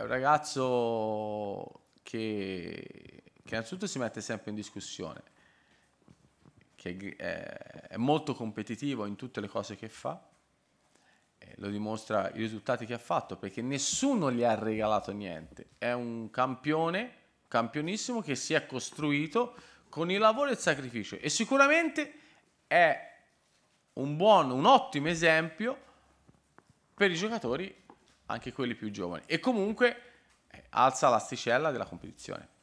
è un ragazzo che, che innanzitutto si mette sempre in discussione, che è, è molto competitivo in tutte le cose che fa, lo dimostra i risultati che ha fatto perché nessuno gli ha regalato niente, è un campione, campionissimo che si è costruito con il lavoro e il sacrificio e sicuramente è un buon, un ottimo esempio per i giocatori anche quelli più giovani. E comunque eh, alza l'asticella della competizione.